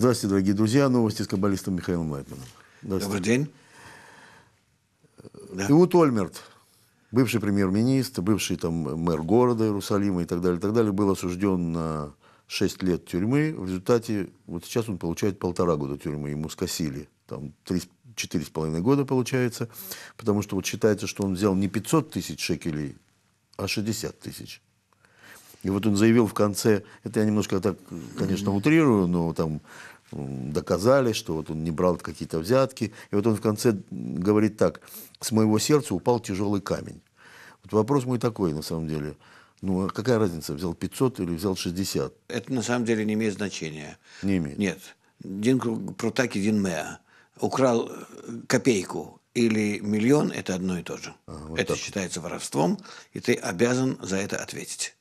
Здравствуйте, дорогие друзья. Новости с каббалистом Михаилом Лайтманом. Добрый день. Да. Э, Иут Ольмерт, бывший премьер-министр, бывший там мэр города Иерусалима и так далее, и так далее, был осужден на 6 лет тюрьмы. В результате, вот сейчас он получает полтора года тюрьмы, ему скосили. Там 3, 4,5 года получается, потому что вот считается, что он взял не 500 тысяч шекелей, а 60 тысяч. И вот он заявил в конце, это я немножко так, конечно, утрирую, но там доказали, что вот он не брал какие-то взятки. И вот он в конце говорит так, с моего сердца упал тяжелый камень. Вот вопрос мой такой, на самом деле. Ну, а какая разница, взял 500 или взял 60? Это на самом деле не имеет значения. Не имеет? Нет. Дин Прутаки, Дин Меа. Украл э, копейку или миллион – это одно и то же. А, вот это так. считается воровством, и ты обязан за это ответить.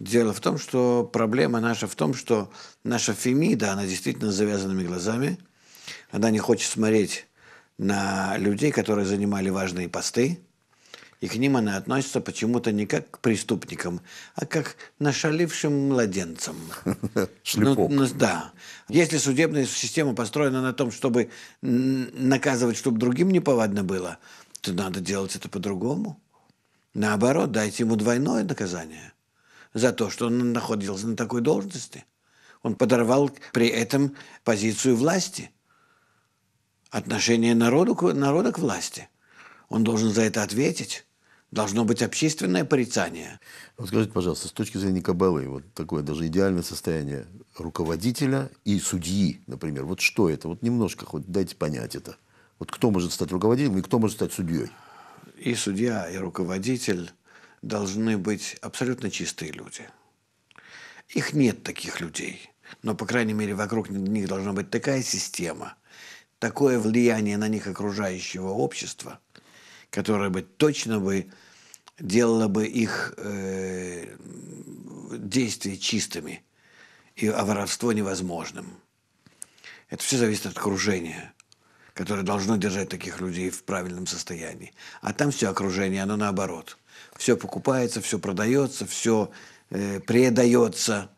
Дело в том, что проблема наша в том, что наша фемида, она действительно с завязанными глазами. Она не хочет смотреть на людей, которые занимали важные посты. И к ним она относится почему-то не как к преступникам, а как к нашалившим младенцам. Шлепок. Ну, ну, да. Если судебная система построена на том, чтобы наказывать, чтобы другим неповадно было, то надо делать это по-другому. Наоборот, дайте ему двойное наказание – за то, что он находился на такой должности. Он подорвал при этом позицию власти, отношение народу, народа к власти. Он должен за это ответить. Должно быть общественное порицание. Вот скажите, пожалуйста, с точки зрения Кабалы, вот такое даже идеальное состояние руководителя и судьи, например, вот что это? Вот немножко хоть дайте понять это. Вот кто может стать руководителем и кто может стать судьей? И судья, и руководитель должны быть абсолютно чистые люди. Их нет таких людей. Но, по крайней мере, вокруг них должна быть такая система, такое влияние на них окружающего общества, которое бы точно бы делало бы их э, действия чистыми и а воровство невозможным. Это все зависит от окружения, которое должно держать таких людей в правильном состоянии. А там все окружение, оно наоборот – все покупается, все продается, все э, предается.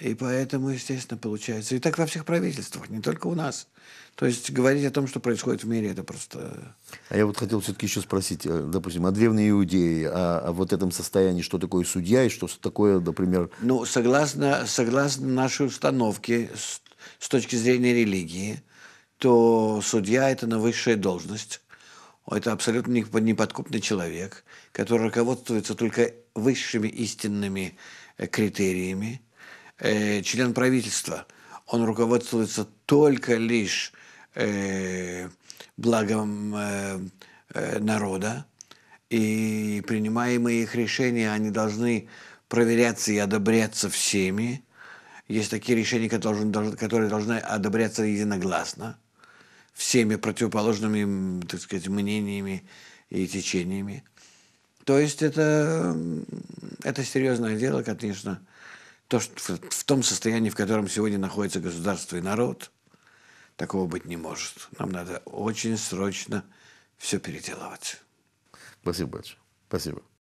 И поэтому, естественно, получается. И так во всех правительствах, не только у нас. То есть говорить о том, что происходит в мире, это просто... А я вот хотел все-таки еще спросить, э, допустим, о древней иудеи, о, о вот этом состоянии, что такое судья и что такое, например... Ну, согласно, согласно нашей установке, с, с точки зрения религии, то судья – это на высшая должность. Это абсолютно неподкупный человек, который руководствуется только высшими истинными э, критериями. Э, член правительства, он руководствуется только лишь э, благом народа, и принимаемые их решения, они должны проверяться и одобряться всеми. Есть такие решения, которые должны, одобряться единогласно всеми противоположными, так сказать, мнениями и течениями. То есть это, это серьезное дело, конечно, то, что в том состоянии, в котором сегодня находится государство и народ, такого быть не может. Нам надо очень срочно все переделывать. Спасибо большое. Спасибо.